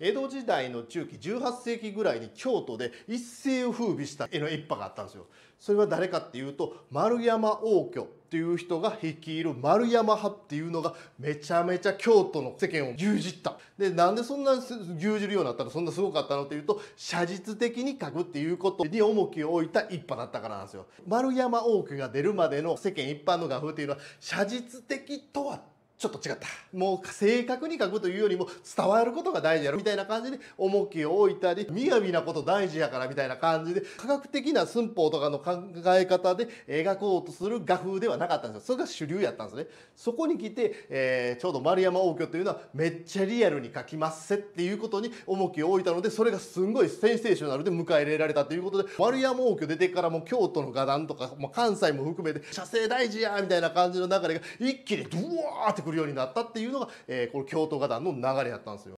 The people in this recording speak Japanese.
江戸時代の中期18世紀ぐらいに京都で一世を風靡した絵の一派があったんですよ。それは誰かっていうと丸山応挙っていう人が率いる丸山派っていうのがめちゃめちゃ京都の世間を牛耳った。でなんでそんな牛耳るようになったのそんなすごかったのっていうと写実的に描くっていうことに重きを置いた一派だったからなんですよ。丸山王挙が出るまでの世間一般の画風っていうのは写実的とはちょっと違ったもう正確に書くというよりも伝わることが大事やろみたいな感じで重きを置いたりみやびなこと大事やからみたいな感じで科学的な寸法とかの考え方で描こうとする画風ではなかったんですよそれが主流やったんですねそこに来て、えー、ちょうど丸山応挙というのはめっちゃリアルに書きますせっていうことに重きを置いたのでそれがすんごいセンセーショナルで迎え入れられたということで丸山応挙出てからも京都の画壇とか、まあ、関西も含めて写生大事やみたいな感じの流れが一気にドゥワーってくるるようになったっていうのが、えー、この京都画壇の流れやったんですよ。